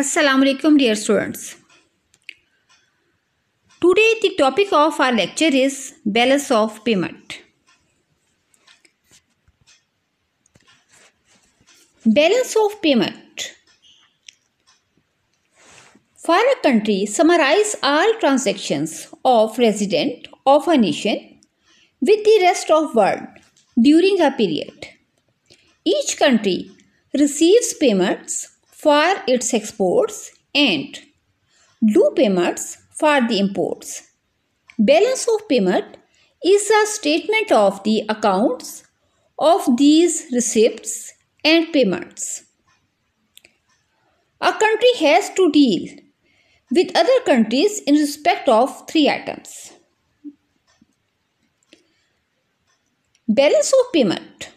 Assalamualaikum dear students. Today the topic of our lecture is balance of payment. Balance of payment. For a country, summarize all transactions of resident of a nation with the rest of world during a period. Each country receives payments for its exports and do payments for the imports. Balance of payment is a statement of the accounts of these receipts and payments. A country has to deal with other countries in respect of three items. balance of payment.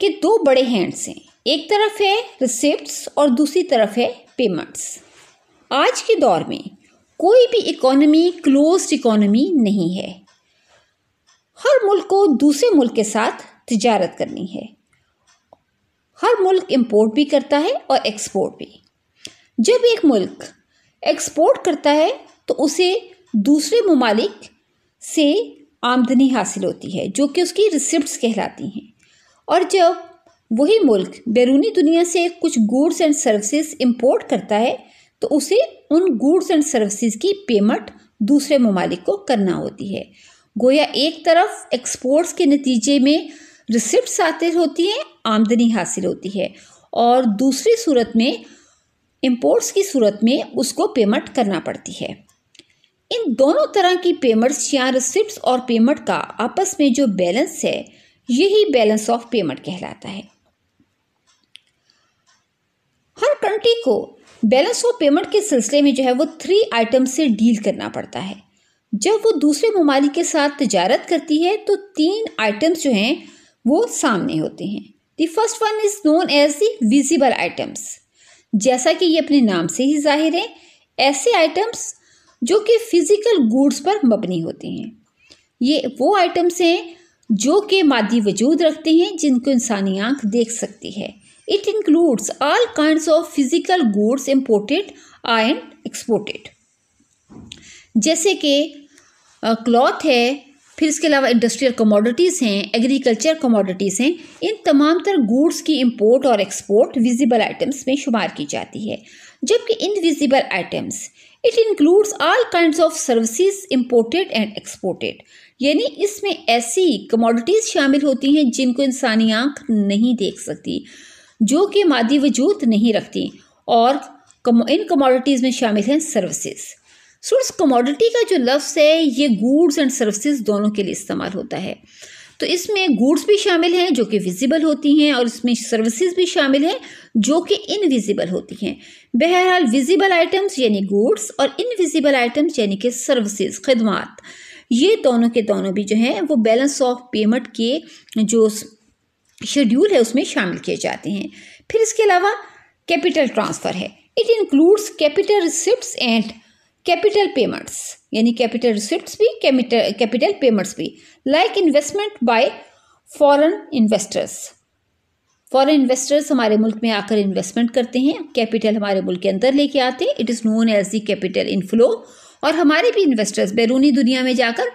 के दो बड़े hands हैं एक तरफ है receipts और दूसरी तरफ है पेमेंट्स आज के दौर में कोई भी इकोनॉमी क्लोज्ड इकोनॉमी नहीं है हर मुल्क को दूसरे मुल्क के साथ तजारत करनी है हर मुल्क इंपोर्ट भी करता है और एक्सपोर्ट भी जब एक मुल्क एक्सपोर्ट करता है तो उसे दूसरे ममालिक से आमदनी हासिल होती है जो कि उसकी रिसिप्ट कहलाती हैं और जब वही मुल्क बैरूनी दुनिया से कुछ गुड्स एंड सर्विसेज इंपोर्ट करता है तो उसे उन गुड्स एंड सर्विसेज की पेमेंट दूसरे ममालिक को करना होती है गोया एक तरफ एक्सपोर्ट्स के नतीजे में रिसिप्ट आते होती हैं आमदनी हासिल होती है और दूसरी सूरत में इम्पोर्ट्स की सूरत में उसको पेमेंट करना पड़ती है इन दोनों तरह की पेमेंट्स या रिसिप्ट और पेमेंट का आपस में जो बैलेंस है यही बैलेंस ऑफ पेमेंट कहलाता है हर कंट्री को बैलेंस ऑफ पेमेंट के सिलसिले में जो है वो थ्री आइटम से डील करना पड़ता है जब वो दूसरे ममालिक के साथ तजारत करती है तो तीन आइटम्स जो हैं वो सामने होते हैं the first one is known as the visible items जैसा कि ये अपने नाम से ही जाहिर है ऐसे आइटम्स जो कि फ़िज़िकल गुड्स पर मबनी होते हैं ये वो आइटम्स हैं जो कि मादी वजूद रखते हैं जिनको इंसानी आंख देख सकती है It includes all kinds of physical goods imported and exported. जैसे कि क्लॉथ है फिर इसके अलावा इंडस्ट्रियल कमोडिटीज़ हैं एग्रीकल्चर कमोडिटीज़ हैं इन तमाम तर गुड्स की इंपोर्ट और एक्सपोर्ट विजिबल आइटम्स में शुमार की जाती है जबकि invisible items it includes all kind of services imported and exported यानी इसमें ऐसी कमोडिटीज़ शामिल होती हैं जिनको इंसानी आंख नहीं देख सकती जो कि मादी वजूद नहीं रखती और इन कमोडिटीज़ में शामिल हैं सर्विसेज सोर्स कमोडिटी का जो लफ्स है ये गुड्स एंड सर्विसेज दोनों के लिए इस्तेमाल होता है तो इसमें गुड्स भी शामिल हैं जो कि विजिबल होती हैं और इसमें सर्विसेज भी शामिल हैं जो कि इनविजिबल होती हैं बहरहाल विजिबल आइटम्स यानी गुड्स और इनविजिबल आइटम्स यानी कि सर्विसेज खदमात ये दोनों के दोनों भी जो हैं वो बैलेंस ऑफ पेमेंट के जो शेड्यूल है उसमें शामिल किए जाते हैं फिर इसके अलावा कैपिटल ट्रांसफ़र है it includes capital receipt and capital payments यानी कैपिटल रिसिप्ट भी कैपिटल पेमेंट्स भी like investment by foreign investors foreign investors हमारे मुल्क में आकर इन्वेस्टमेंट करते हैं कैपिटल हमारे मुल्क के अंदर लेके आते हैं it is known as the capital inflow और हमारे भी इन्वेस्टर्स बैरूनी दुनिया में जाकर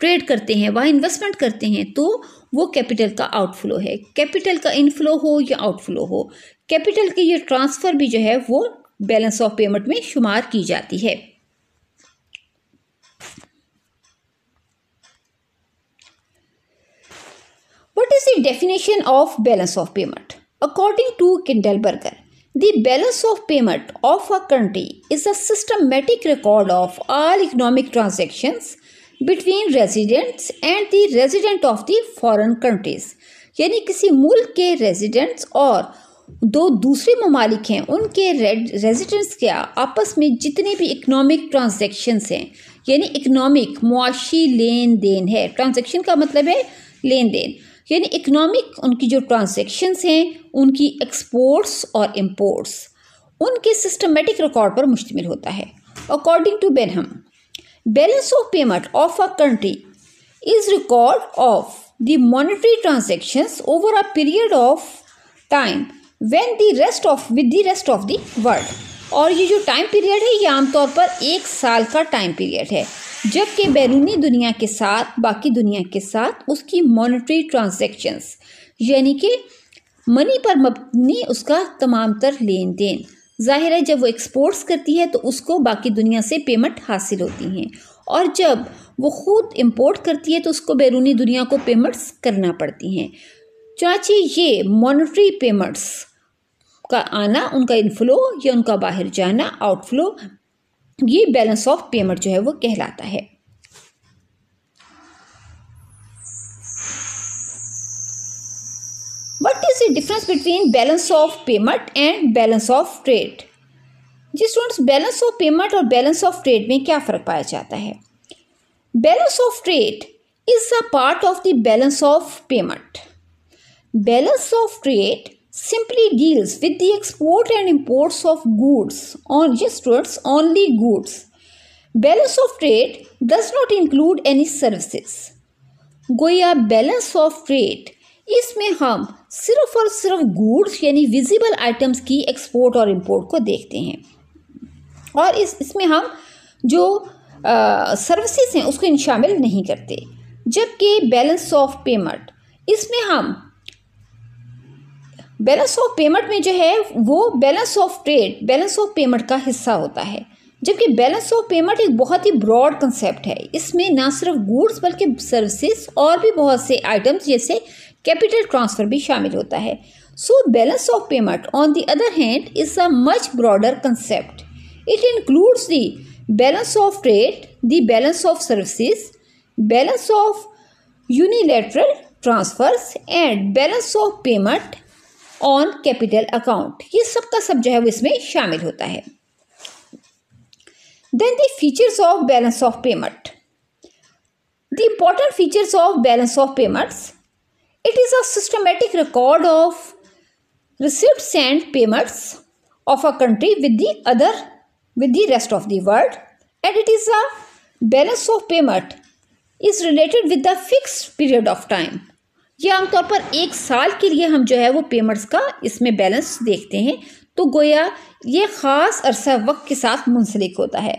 ट्रेड करते हैं वहाँ इन्वेस्टमेंट करते हैं तो वो कैपिटल का आउटफ्लो है कैपिटल का इनफ्लो हो या आउटफ्लो हो कैपिटल की ये ट्रांसफ़र भी जो है वो बैलेंस ऑफ पेमेंट में शुमार की जाती है what is the definition of balance of payment according to Kindleberger the balance of payment of a country is a systematic record of all economic transactions between residents and the resident of the foreign countries यानी किसी मुल्क के residents और दो दूसरे ममालिक हैं उनके रेजिडेंट्स के आपस में जितने भी इकनॉमिक ट्रांजैक्शंस हैं यानी इकनॉमिक मुआशी लेन देन है ट्रांजेक्शन का मतलब है लेन देन यानी इकनॉमिक उनकी जो ट्रांजेक्शन हैं उनकी एक्सपोर्ट्स और इम्पोर्ट्स उनके सिस्टमेटिक रिकॉर्ड पर मुश्तमिल होता है according to Benham balance of payment of a country is record of the monetary transactions over a period of time when the rest of with the rest of the world और ये जो time period है ये आमतौर पर एक साल का टाइम पीरियड है जबकि बैरूनी दुनिया के साथ बाकी दुनिया के साथ उसकी मॉनेटरी ट्रांजैक्शंस यानी कि मनी पर मबनी उसका तमाम तर लेन देन ज़ाहिर है जब वो एक्सपोर्ट्स करती है तो उसको बाकी दुनिया से पेमेंट हासिल होती हैं और जब वो खुद इम्पोर्ट करती है तो उसको बैरूनी दुनिया को पेमेंट्स करना पड़ती हैं चाची ये मॉनिटरी पेमेंट्स का आना उनका इनफ्लो या उनका बाहर जाना आउटफ्लो ये बैलेंस ऑफ पेमेंट जो है वो कहलाता है What is the difference between balance of payment and balance of trade? जी स्टूडेंट्स बैलेंस ऑफ पेमेंट और बैलेंस ऑफ ट्रेड में क्या फ़र्क पाया जाता है balance of trade is a part of the balance of payment balance of trade simply deals with the export and imports of goods or gestures only goods balance of trade does not include any services गोया balance of trade इसमें हम सिर्फ और सिर्फ goods यानी visible items की export और import को देखते हैं और इस इसमें हम जो सर्विसेज हैं उसको शामिल नहीं करते जबकि बैलेंस ऑफ पेमेंट इसमें हम बैलेंस ऑफ पेमेंट में जो है वो balance of trade balance of payment का हिस्सा होता है जबकि बैलेंस ऑफ पेमेंट एक बहुत ही ब्रॉड कंसेप्ट है इसमें ना सिर्फ गुड्स बल्कि सर्विसेज और भी बहुत से आइटम्स जैसे कैपिटल ट्रांसफर भी शामिल होता है so balance of payment on the other hand is a much broader concept it includes the balance of trade the balance of services balance of unilateral transfers and balance of payment on capital account ये सब का सब जो है वो इसमें शामिल होता है then the features of balance of payment the important features of balance of payments It is a systematic record of receipts and payments of a country with the other with the rest of the world and it is a balance of payment is related with the fixed period of time ये आमतौर पर एक साल के लिए हम जो है वो पेमेंट्स का इसमें बैलेंस देखते हैं तो गोया ये ख़ास अरसा वक्त के साथ मुंसलिक होता है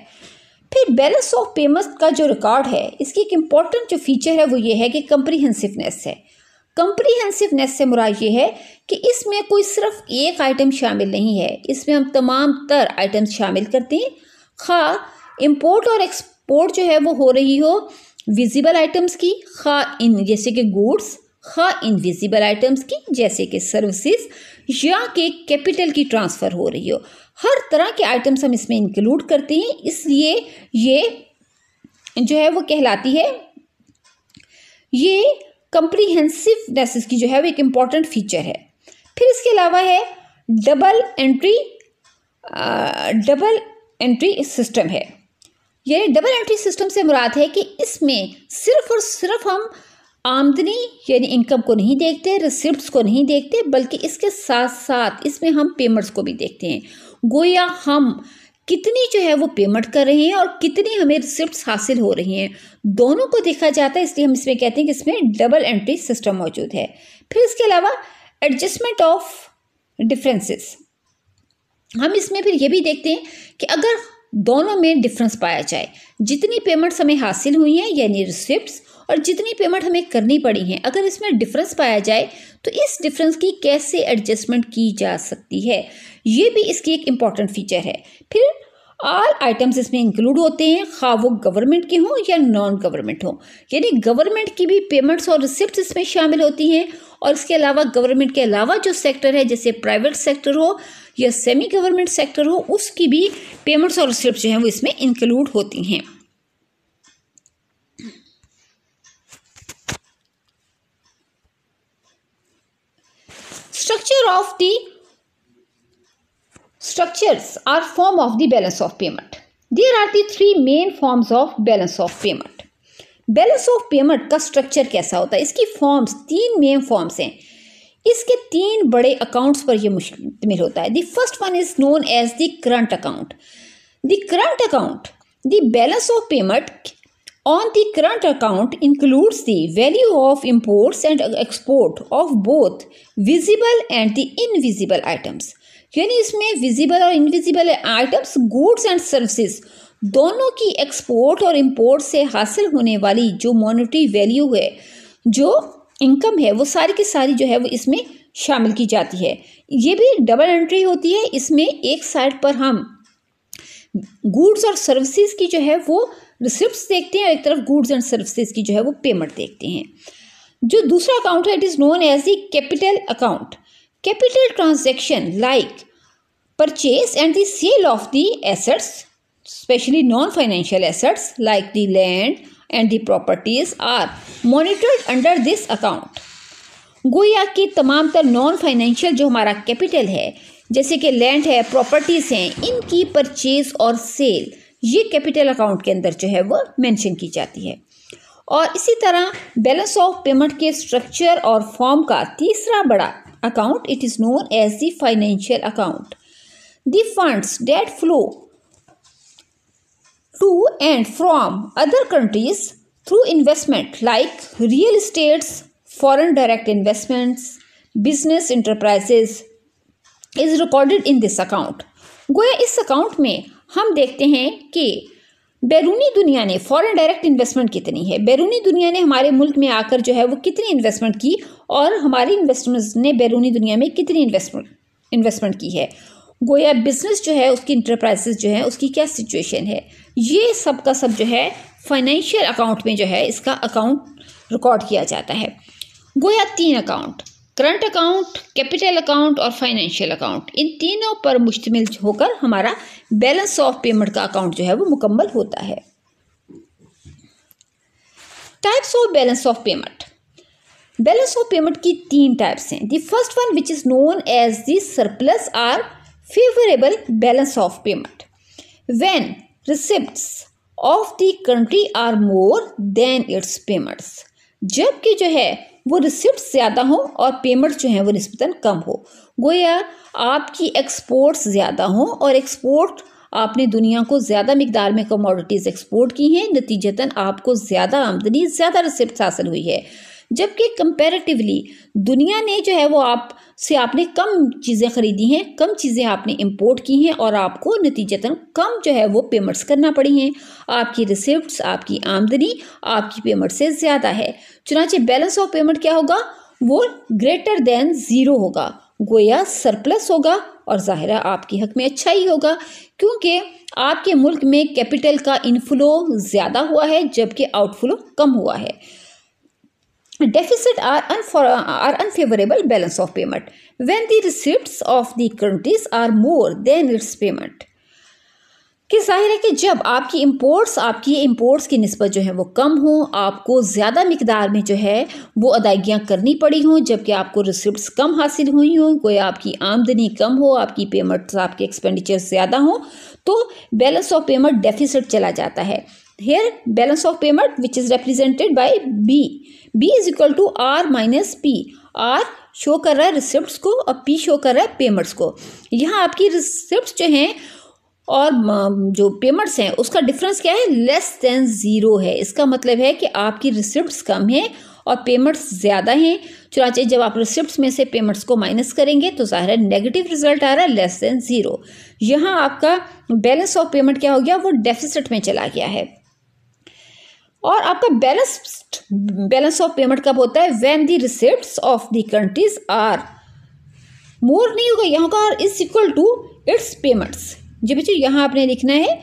फिर बैलेंस ऑफ पेमेंट्स का जो रिकॉर्ड है इसकी एक इम्पॉर्टेंट जो फीचर है वो ये है कि कंप्रीहेंसिवनेस है कंप्रीहेंसिवनेस से मुराद ये है कि इसमें कोई सिर्फ एक आइटम शामिल नहीं है इसमें हम तमाम तर आइटम्स शामिल करते हैं खा इम्पोर्ट और एक्सपोर्ट जो है वो हो रही हो विजिबल आइटम्स की खा इन जैसे कि गुड्स खा इनविजिबल आइटम्स की जैसे कि सर्विसेज या कि कैपिटल की ट्रांसफ़र हो रही हो हर तरह के आइटम्स हम इसमें इंक्लूड करते हैं इसलिए ये जो है वो कहलाती है ये कंप्रीहेंसिवनेस इसकी जो है वो एक इम्पॉर्टेंट फीचर है फिर इसके अलावा है double entry double entry system है यानी डबल एंट्री सिस्टम से मुराद है कि इसमें सिर्फ और सिर्फ हम आमदनी यानी इनकम को नहीं देखते रिसिप्ट को नहीं देखते बल्कि इसके साथ साथ इसमें हम पेमेंट्स को भी देखते हैं गोया हम कितनी जो है वो पेमेंट कर रहे हैं और कितनी हमें रिसिप्ट हासिल हो रही हैं दोनों को देखा जाता है इसलिए हम इसमें कहते हैं कि इसमें डबल एंट्री सिस्टम मौजूद है फिर इसके अलावा एडजस्टमेंट ऑफ डिफरेंसेस हम इसमें फिर ये भी देखते हैं कि अगर दोनों में डिफरेंस पाया जाए जितनी पेमेंट्स हमें हासिल हुई हैं यानी रिसिप्ट और जितनी पेमेंट हमें करनी पड़ी हैं अगर इसमें डिफरेंस पाया जाए तो इस डिफरेंस की कैसे एडजस्टमेंट की जा सकती है ये भी इसकी एक इम्पॉर्टेंट फीचर है फिर आल आइटम्स इसमें इंक्लूड होते हैं खा हाँ, वो गवर्नमेंट के हों या नॉन गवर्नमेंट हों यानी गवर्नमेंट की भी पेमेंट्स और रिसिप्ट इसमें शामिल होती हैं और इसके अलावा गवर्नमेंट के अलावा जो सेक्टर है जैसे प्राइवेट सेक्टर हो या सेमी गवर्नमेंट सेक्टर हो उसकी भी पेमेंट्स और रिसिप्ट जो हैं वो इसमें इंक्लूड होती हैं structure of the Structures are form of the balance of payment. There are the three main forms of balance of payment. Balance of payment का स्ट्रक्चर कैसा होता है इसकी फॉर्म्स तीन मेन फॉर्म्स हैं इसके तीन बड़े अकाउंट्स पर यह मुश्किल होता है the first one is known as the current account the current account the balance of payment on the current account includes the value of imports and export of both visible and the invisible items यानी इसमें visible और invisible items goods and services दोनों की export और import से हासिल होने वाली जो मॉनिटरी वैल्यू है जो इनकम है वो सारी की सारी जो है वो इसमें शामिल की जाती है ये भी डबल एंट्री होती है इसमें एक साइड पर हम गुड्स और सर्विसेज की जो है वो रिसिप्ट देखते हैं और एक तरफ गुड्स एंड सर्विसेज की जो है वो पेमेंट देखते हैं जो दूसरा अकाउंट है it is known as the capital account capital transaction like purchase and the sale of the assets especially non financial assets like the land and the properties are monitored under this account गोया की तमाम तर non financial जो हमारा capital है जैसे कि land है प्रॉपर्टीज हैं इनकी परचेज और सेल ये कैपिटल अकाउंट के अंदर जो है वो मैंशन की जाती है और इसी तरह बैलेंस ऑफ पेमेंट के स्ट्रक्चर और फॉर्म का तीसरा बड़ा account it is known as the financial account the funds that flow to and from other countries through investment like real estates foreign direct investments business enterprises is recorded in this account गोया इस account में हम देखते हैं कि बैरूनी दुनिया ने फॉरेन डायरेक्ट इन्वेस्टमेंट कितनी है बैरूनी दुनिया ने हमारे मुल्क में आकर जो है वो कितनी इन्वेस्टमेंट की और हमारे इन्वेस्टमेंट ने बैरूनी दुनिया में कितनी इन्वेस्टमेंट इन्वेस्टमेंट की है गोया बिजनेस जो है उसकी इंटरप्राइजेस जो है उसकी क्या सिचुएशन है ये सब का सब जो है फाइनेंशियल अकाउंट में जो है इसका अकाउंट रिकॉर्ड किया जाता है गोया तीन account current account capital account और फाइनेंशियल अकाउंट इन तीनों पर मुश्तमिल होकर हमारा बैलेंस ऑफ पेमेंट का अकाउंट जो है वो मुकम्मल होता है types of balance of payment balance of payment की तीन टाइप्स हैं the first one which is known as the surplus or favourable balance of payment when receipt of the country are more than its payments जबकि जो है वो receipt ज़्यादा हो और पेमेंट जो है वो नस्बता कम हो गोया आपकी एक्सपोर्ट्स ज़्यादा हों और एक्सपोर्ट आपने दुनिया को ज़्यादा मकदार में कमोडिटीज़ एक्सपोर्ट की हैं नतीजतन आपको ज़्यादा आमदनी ज़्यादा रिसिप्ट हासिल हुई है जबकि कंपेरेटिवली दुनिया ने जो है वो आप से आपने कम चीज़ें ख़रीदी हैं कम चीज़ें आपने इंपोर्ट की हैं और आपको नतीजतन कम जो है वो पेमेंट्स करना पड़ी हैं आपकी रिसिप्ट आपकी आमदनी आपकी पेमेंट से ज़्यादा है चुनाचे बैलेंस ऑफ पेमेंट क्या होगा वो ग्रेटर दैन ज़ीरो होगा गोया सरप्लस होगा और ज़ाहिर आपके हक में अच्छा ही होगा क्योंकि आपके मुल्क में कैपिटल का इनफ्लो ज़्यादा हुआ है जबकि आउटफ्लो कम हुआ है deficit are, unfor- are unfavorable balance of payment when the receipts of the countries are more than its payment कि जाहिर है कि जब आपकी इम्पोर्ट्स आपकी इम्पोर्ट्स की नस्बत जो है वो कम हो आपको ज़्यादा मकदार में जो है वो अदायगियाँ करनी पड़ी हों जबकि आपको रिसिप्ट कम हासिल हुई हों कोई आपकी आमदनी कम हो आपकी पेमेंट्स आपके एक्सपेंडिचर ज़्यादा हों तो बैलेंस ऑफ पेमेंट डेफिसिट चला जाता है here balance of payment which is represented by b b is equal to r minus p r show कर रहा है रिसिप्ट को और पी शो कर रहा है पेमेंट्स को यहाँ आपकी रिसिप्ट जो हैं और जो पेमेंट्स हैं उसका डिफरेंस क्या है लेस देन ज़ीरो है इसका मतलब है कि आपकी रिसिप्ट कम है और पेमेंट्स ज़्यादा हैं चुनाचे जब आप रिसिप्ट में से पेमेंट्स को माइनस करेंगे तो ज़ाहिर है नेगेटिव रिजल्ट आ रहा है लेस देन ज़ीरो यहाँ आपका बैलेंस ऑफ पेमेंट क्या हो गया वो डेफिसिट में चला गया है और आपका बैलेंस बैलेंस ऑफ पेमेंट कब होता है when the receipt of the countries are more नहीं होगा यहाँ का is equal to its payments जी बच्चे यहाँ आपने लिखना है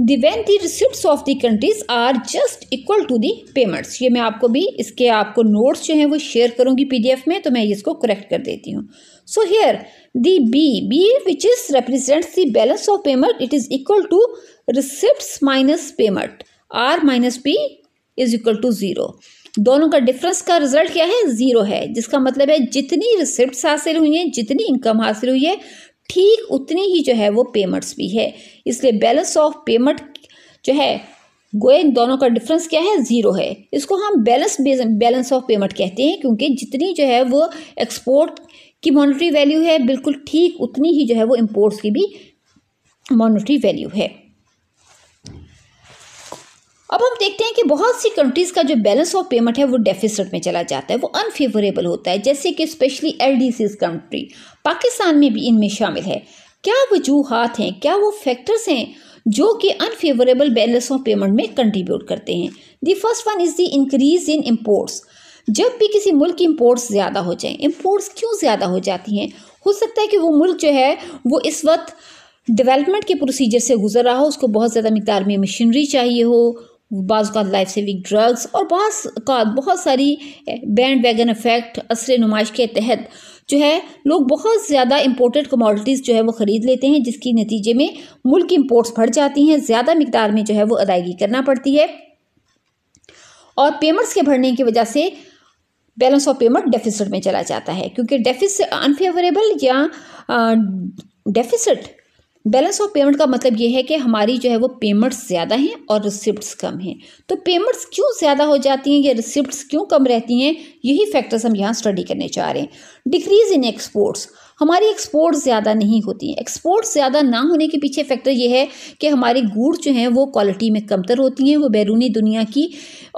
the when the receipt of the countries are just equal to the payments ये मैं आपको भी इसके आपको नोट्स जो हैं वो शेयर करूँगी पी में तो मैं इसको करेक्ट कर देती हूँ so here the B B which is represents the balance of payment it is equal to receipt minus payment R minus P is equal to zero दोनों का डिफरेंस का रिजल्ट क्या है ज़ीरो है जिसका मतलब है जितनी रिसिप्ट हासिल हुई हैं जितनी इनकम हासिल हुई है ठीक उतनी ही जो है वो पेमेंट्स भी है इसलिए बैलेंस ऑफ पेमेंट जो है गोए दोनों का डिफरेंस क्या है ज़ीरो है इसको हम बैलेंस बैलेंस ऑफ पेमेंट कहते हैं क्योंकि जितनी जो है वो एक्सपोर्ट की मॉनेटरी वैल्यू है बिल्कुल ठीक उतनी ही जो है वो इम्पोर्ट्स की भी मॉनेटरी वैल्यू है अब हम देखते हैं कि बहुत सी कंट्रीज़ का जो बैलेंस ऑफ पेमेंट है वो डेफिसिट में चला जाता है वो अनफेवरेबल होता है जैसे कि स्पेशली एल कंट्री पाकिस्तान में भी इनमें शामिल है क्या वजूहत हैं क्या वो फैक्टर्स हैं जो कि अनफेवरेबल बैलेंस ऑफ पेमेंट में कंट्रीब्यूट करते हैं the first one is the increase in imports जब भी किसी मुल्क की इम्पोर्ट्स ज़्यादा हो जाएं इम्पोर्ट्स क्यों ज़्यादा हो जाती हैं हो सकता है कि वो मुल्क जो है वो इस वक्त डेवलपमेंट के प्रोसीजर से गुजर रहा हो उसको बहुत ज़्यादा मकदार में मशीनरी चाहिए हो बाज़ा लाइफ सेविंग ड्रग्स और बाज़ा बहुत सारी बैंड वैगन इफेक्ट असर नुमाइश के तहत जो है लोग बहुत ज़्यादा इम्पोर्टेड कमोडिटीज़ जो है वो ख़रीद लेते हैं जिसके नतीजे में मुल्क की इम्पोर्ट्स बढ़ जाती हैं ज़्यादा मकदार में जो है वो अदायगी करना पड़ती है और पेमेंट्स के भरने की वजह से बैलेंस ऑफ पेमेंट डेफिसिट में चला जाता है क्योंकि डेफिस अनफेवरेबल या डेफिसिट बैलेंस ऑफ पेमेंट का मतलब ये है कि हमारी जो है वो पेमेंट्स ज़्यादा हैं और रिसिप्ट्स कम हैं तो पेमेंट्स क्यों ज़्यादा हो जाती हैं या रिसिप्ट्स क्यों कम रहती हैं यही फैक्टर्स हम यहाँ स्टडी करने चाह रहे हैं डिक्रीज़ इन एक्सपोर्ट्स हमारी एक्सपोर्ट ज़्यादा नहीं होती हैं एक्सपोर्ट्स ज़्यादा ना होने के पीछे फैक्टर ये है कि हमारी गुड़ जो हैं वो क्वालिटी में कमतर होती हैं वो बैरूनी दुनिया की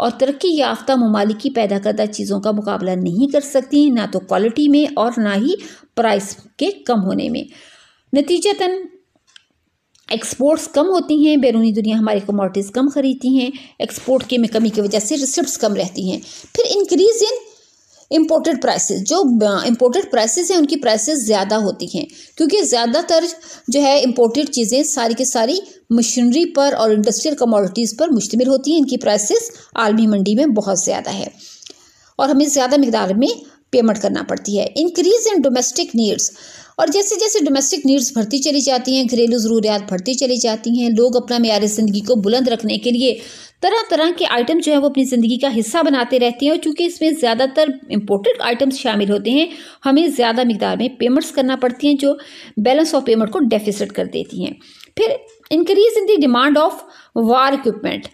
और तरक्की याफ्ता ममालिक की पैदा करदा चीज़ों का मुकाबला नहीं कर सकती हैं ना तो क्वालिटी में और ना ही प्राइस के कम होने में नतीजतन एक्सपोर्ट्स कम होती हैं बैरूनी दुनिया हमारी कमोडिटीज़ कम खरीदती हैं एक्सपोर्ट के में कमी की वजह से रिसिप्ट कम रहती हैं फिर इंक्रीज़ इन इम्पोर्टेड प्राइसेस जो इम्पोर्टेड प्राइसेस हैं उनकी प्राइसेस ज़्यादा होती हैं क्योंकि ज़्यादातर जो है इम्पोर्टेड चीज़ें सारी के सारी मशीनरी पर और इंडस्ट्रियल कमोडिटीज़ पर मुश्तमिल होती हैं इनकी प्राइसेस आलमी मंडी में बहुत ज़्यादा है और हमें ज़्यादा मकदार में पेमेंट करना पड़ती है इंक्रीज इन डोमेस्टिक नीड्स और जैसे जैसे डोमेस्टिक नीड्स बढ़ती चली जाती हैं घरेलू ज़रूरियात बढ़ती चली जाती हैं लोग अपना मैार ज़िंदगी को बुलंद रखने के लिए तरह तरह के आइटम जो है वो अपनी ज़िंदगी का हिस्सा बनाते रहते हैं और चूँकि इसमें ज़्यादातर इम्पोर्टेड आइटम्स शामिल होते हैं हमें ज़्यादा मकदार में पेमेंट्स करना पड़ती हैं जो बैलेंस ऑफ पेमेंट को डेफिसिट कर देती हैं फिर increase in the demand of war equipment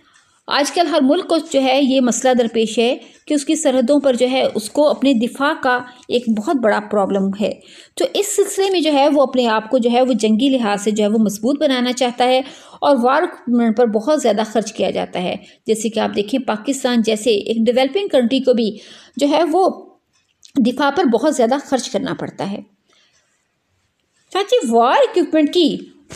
आजकल हर मुल्क को जो है ये मसला दरपेश है कि उसकी सरहदों पर जो है उसको अपने दिफा का एक बहुत बड़ा प्रॉब्लम है तो इस सिलसिले में जो है वो अपने आप को जो है वो जंगी लिहाज से जो है वो मजबूत बनाना चाहता है और वार पर बहुत ज़्यादा खर्च किया जाता है जैसे कि आप देखें पाकिस्तान जैसे एक डेवलपिंग कंट्री को भी जो है वो दिफा पर बहुत ज़्यादा खर्च करना पड़ता है चाची वार इक्विपमेंट की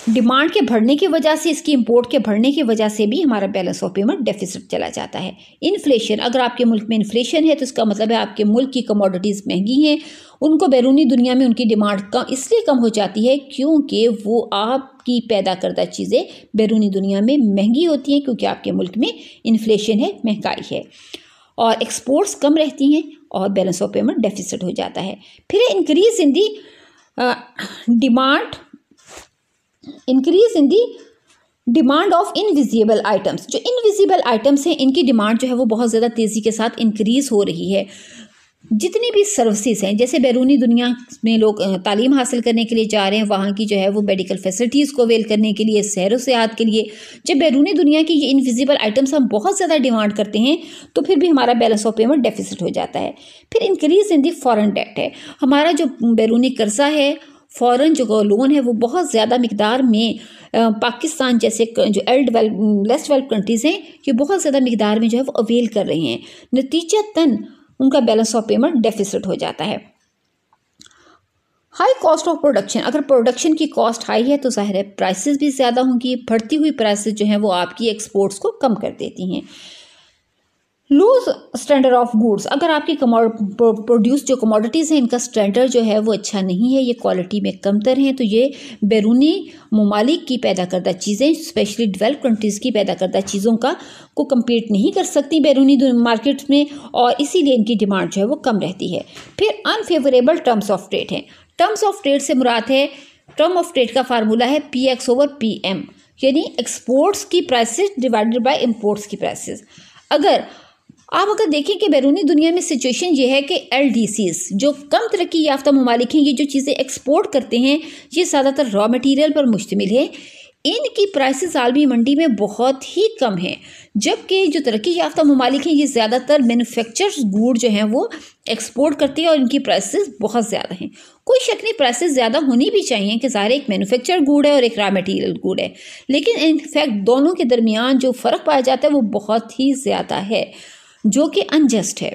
डिमांड के बढ़ने की वजह से इसकी इंपोर्ट के बढ़ने की वजह से भी हमारा बैलेंस ऑफ पेमेंट डेफिसिट चला जाता है इन्फ्लेशन अगर आपके मुल्क में इन्फ्लेशन है तो इसका मतलब है आपके मुल्क की कमोडिटीज़ महंगी हैं उनको बैरूनी दुनिया में उनकी डिमांड कम इसलिए कम हो जाती है क्योंकि वो आपकी पैदा करदा चीज़ें बैरूनी दुनिया में महंगी होती हैं क्योंकि आपके मुल्क में इन्फ्लेशन है महंगाई है और एक्सपोर्ट्स कम रहती हैं और बैलेंस ऑफ पेमेंट डेफिसिट हो जाता है फिर increase in the demand increase in the demand of invisible items जो इनविजिबल आइटम्स हैं इनकी डिमांड जो है वो बहुत ज़्यादा तेज़ी के साथ इंक्रीज़ हो रही है जितनी भी सर्विसेज हैं जैसे बैरूनी दुनिया में लोग तालीम हासिल करने के लिए जा रहे हैं वहाँ की जो है वो मेडिकल फैसिलिटीज़ को अवेल करने के लिए सैर सयाहत के लिए जब बैरूनी दुनिया की ये इनविजिबल आइटम्स हम बहुत ज़्यादा डिमांड करते हैं तो फिर भी हमारा बैलेंस ऑफ पेमेंट डेफिसिट हो जाता है फिर increase in the foreign date है हमारा जो बैरूनी कर्जा है फॉरन जो लोन है वो बहुत ज़्यादा मकदार में पाकिस्तान जैसे जो L develop less develop countries हैं ये बहुत ज़्यादा मकदार में जो है वो अवेल कर रहे हैं नतीजतन उनका बैलेंस ऑफ पेमेंट डेफिसिट हो जाता है हाई कॉस्ट ऑफ प्रोडक्शन अगर प्रोडक्शन की कॉस्ट हाई है तो ज़ाहिर है प्राइसेस भी ज़्यादा होंगी बढ़ती हुई प्राइसेस जो हैं वो आपकी एक्सपोर्ट्स को कम कर देती हैं लूज स्टैंडर्ड ऑफ गुड्स अगर आपकी प्रोड्यूस जो कमोडिटीज़ हैं इनका स्टैंडर्ड जो है वो अच्छा नहीं है ये क्वालिटी में कमतर हैं तो ये बैरूनी ममालिक की पैदा करदा चीज़ें स्पेशली डेवलप कंट्रीज़ की पैदा करदा चीज़ों का को कम्पीट नहीं कर सकती बैरूनी मार्केट में और इसीलिए इनकी डिमांड जो है वो कम रहती है फिर अनफेवरेबल टर्म्स ऑफ ट्रेड हैं टर्म्स ऑफ ट्रेड से मुराद है टर्म ऑफ ट्रेड का फार्मूला है P X over P M यानी एक्सपोर्ट्स की प्राइसेस डिवाइडेड बाई इम्पोर्ट्स की प्राइसेस अगर आप अगर देखें कि बैरूनी दुनिया में सिचुएशन ये है कि एल जो कम तरक्की याफ्ता ममालिक हैं ये जो चीज़ें एक्सपोर्ट करते हैं ये ज़्यादातर रॉ मटेरियल पर मुश्तमिल है इनकी प्राइसेस आलमी मंडी में बहुत ही कम हैं जबकि जो तरक्की याफ्ता ममालिक हैं ये ज़्यादातर मैनुफेक्चर गुड़ जो हैं वो एक्सपोर्ट करते हैं और इनकी प्राइसेस बहुत ज़्यादा हैं कोई शक नहीं प्राइसेस ज़्यादा होनी भी चाहिए कि ज़ाहिर एक मैनुफेक्चर गुड़ है और एक रॉ मटेरियल गुड़ है लेकिन इनफैक्ट दोनों के दरमियान जो फ़र्क पाया जाता है वो बहुत ही ज़्यादा है जो कि अनजस्ट है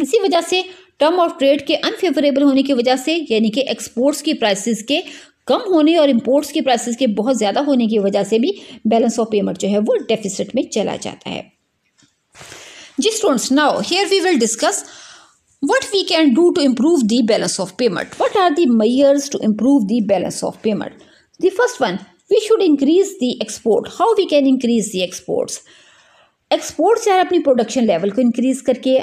इसी वजह से टर्म ऑफ ट्रेड के अनफेवरेबल होने की वजह से यानी कि एक्सपोर्ट्स की प्राइसेस के कम होने और इम्पोर्ट्स की प्राइसेस के बहुत ज़्यादा होने की वजह से भी बैलेंस ऑफ पेमेंट जो है वो डेफिसिट में चला जाता है जी students now here we will discuss what we can do to improve the balance of payment what are the measures to improve the balance of payment the first one we should increase the export how we can increase the exports exports यार अपनी production level को increase करके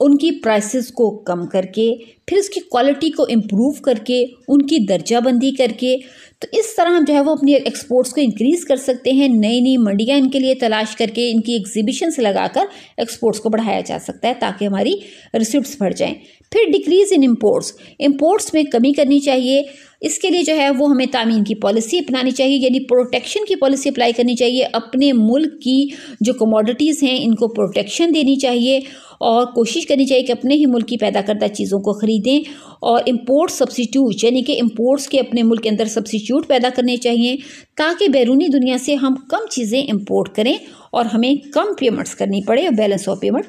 उनकी prices को कम करके फिर उसकी quality को इम्प्रूव करके उनकी दर्जाबंदी करके तो इस तरह हम जो है वो अपनी एक्सपोर्ट्स को इंक्रीज़ कर सकते हैं नई नई मंडियाँ इनके लिए तलाश करके इनकी एग्जीबिशंस लगाकर एक्सपोर्ट्स को बढ़ाया जा सकता है ताकि हमारी रिसिप्ट बढ़ जाएँ फिर डिक्रीज़ इन इम्पोर्ट्स इम्पोर्ट्स में कमी करनी चाहिए इसके लिए जो है वो हमें तामीन की पॉलिसी अपनानी चाहिए यानी प्रोटेक्शन की पॉलिसी अप्लाई करनी चाहिए अपने मुल्क की जो कमोडिटीज़ हैं इनको प्रोटेक्शन देनी चाहिए और कोशिश करनी चाहिए कि अपने ही मुल्क की पैदा करदा चीज़ों को खरीद खरीदें और इम्पोर्ट सब्सिट्यूट यानी कि इम्पोर्ट्स के अपने मुल्क के अंदर सब्सिट्यूट पैदा करने चाहिए ताकि बैरूनी दुनिया से हम कम चीज़ें इम्पोर्ट करें और हमें कम पेमेंट्स करनी पड़े और बैलेंस ऑफ पेमेंट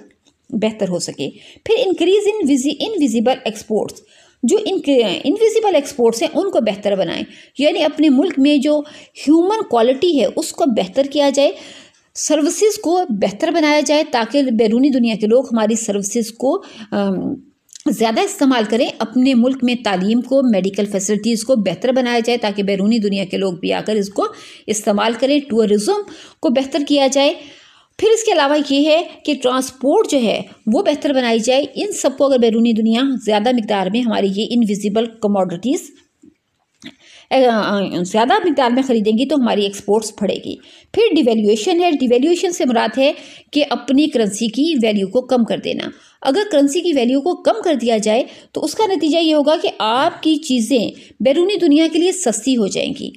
बेहतर हो सके फिर इंक्रीज इन विजी इनविजिबल एक्सपोर्ट्स जो इन इनविजिबल एक्सपोर्ट्स हैं उनको बेहतर बनाएं यानी अपने मुल्क में जो ह्यूमन क्वालिटी है उसको बेहतर किया जाए सर्विसेज को बेहतर बनाया जाए ताकि बैरूनी दुनिया के लोग हमारी सर्विसेज को आ, ज़्यादा इस्तेमाल करें अपने मुल्क में तालीम को मेडिकल फैसिलिटीज़ को बेहतर बनाया जाए ताकि बैरूनी दुनिया के लोग भी आकर इसको इस्तेमाल करें टूरिज़म को बेहतर किया जाए फिर इसके अलावा ये है कि ट्रांसपोर्ट जो है वो बेहतर बनाई जाए इन सबको अगर बैरूनी दुनिया ज़्यादा मकदार में हमारी ये इनविजिबल कमोडिटीज़ ज़्यादा मकदार में ख़रीदेंगी तो हमारी एक्सपोर्ट्स बढ़ेगी फिर डिवेल्यूशन है डिवेल्यूशन से मुराद है कि अपनी करेंसी की वैल्यू को कम कर देना अगर करेंसी की वैल्यू को कम कर दिया जाए तो उसका नतीजा ये होगा कि आपकी चीज़ें बैरूनी दुनिया के लिए सस्ती हो जाएंगी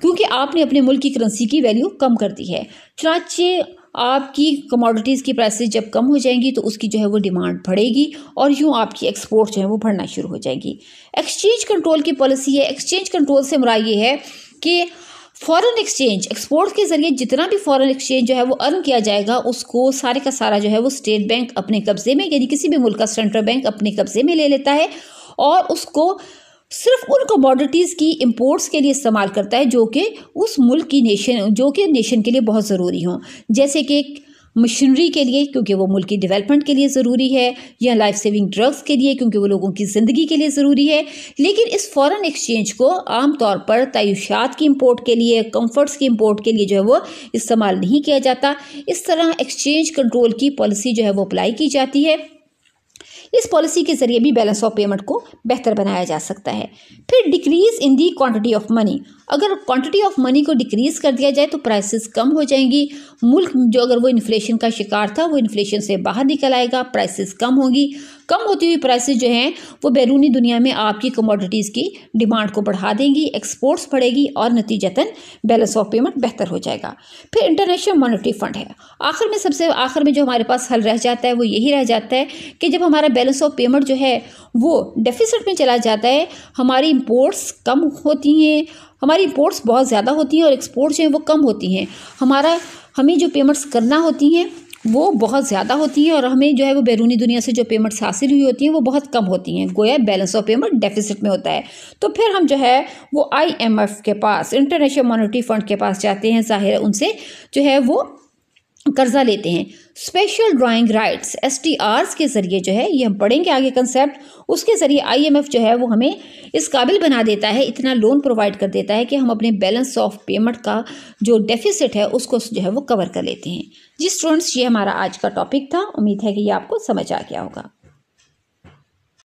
क्योंकि आपने अपने मुल्क की करेंसी की वैल्यू कम कर दी है चुनाचे आपकी कमोडिटीज़ की प्राइसेस जब कम हो जाएंगी तो उसकी जो है वो डिमांड बढ़ेगी और यूँ आपकी एक्सपोर्ट जो है वो बढ़ना शुरू हो जाएगी एक्सचेंज कंट्रोल की पॉलिसी है एक्सचेंज कंट्रोल से मरा ये है कि फॉरेन एक्सचेंज एक्सपोर्ट के जरिए जितना भी फॉरेन एक्सचेंज जो है वो अर्न किया जाएगा उसको सारे का सारा जो है वो स्टेट बैंक अपने कब्जे में यानी किसी भी मुल्क का सेंट्रल बैंक अपने कब्जे में ले लेता है और उसको सिर्फ उन कमोडिटीज़ की इम्पोर्ट्स के लिए इस्तेमाल करता है जो कि उस मुल्क की नेशन जो कि नेशन के लिए बहुत ज़रूरी हों जैसे कि मशीनरी के लिए क्योंकि वो मुल्क की डेवलपमेंट के लिए ज़रूरी है या लाइफ सेविंग ड्रग्स के लिए क्योंकि वो लोगों की ज़िंदगी के लिए ज़रूरी है लेकिन इस फॉरेन एक्सचेंज को आम तौर पर तयशात की इंपोर्ट के लिए कंफर्ट्स की इंपोर्ट के लिए जो है वो इस्तेमाल नहीं किया जाता इस तरह एक्सचेंज कंट्रोल की पॉलिसी जो है वो अप्लाई की जाती है इस पॉलिसी के जरिए भी बैलेंस ऑफ पेमेंट को बेहतर बनाया जा सकता है फिर decrease in the quantity of money अगर क्वांटिटी ऑफ मनी को डिक्रीज कर दिया जाए तो प्राइसेस कम हो जाएंगी मुल्क जो अगर वो इन्फ्लेशन का शिकार था वो इन्फ्लेशन से बाहर निकल आएगा प्राइसेस कम होंगी कम होती हुई प्राइसेस जो हैं वो बैरूनी दुनिया में आपकी कमोडिटीज़ की डिमांड को बढ़ा देंगी एक्सपोर्ट्स बढ़ेगी और नतीजतन बैलेंस ऑफ पेमेंट बेहतर हो जाएगा फिर इंटरनेशनल मॉनिटरी फंड है आखिर में सबसे आखिर में जो हमारे पास हल रह जाता है वो यही रह जाता है कि जब हमारा बैलेंस ऑफ पेमेंट जो है वो डेफिसिट में चला जाता है हमारी इम्पोर्ट्स कम होती हैं हमारी इम्पोर्ट्स बहुत ज़्यादा होती हैं और एक्सपोर्ट्स जो हैं वो कम होती हैं हमारा हमें जो पेमेंट्स करना होती हैं वो बहुत ज़्यादा होती हैं और हमें जो है वो बैरूनी दुनिया से जो पेमेंट्स हासिल हुई होती हैं वो बहुत कम होती हैं गोया बैलेंस ऑफ पेमेंट डेफिसिट में होता है तो फिर हम जो है वो आईएमएफ के पास इंटरनेशनल मॉनेटरी फंड के पास जाते हैं ज़ाहिर उनसे जो है वो कर्जा लेते हैं स्पेशल ड्राइंग राइट्स एस के ज़रिए जो है ये हम पढ़ेंगे आगे कंसेप्ट उसके ज़रिए आईएमएफ जो है वो हमें इस काबिल बना देता है इतना लोन प्रोवाइड कर देता है कि हम अपने बैलेंस ऑफ पेमेंट का जो डेफिसिट है उसको जो है वो कवर कर लेते हैं जी स्टूडेंट्स ये हमारा आज का टॉपिक था उम्मीद है कि ये आपको समझ आ गया होगा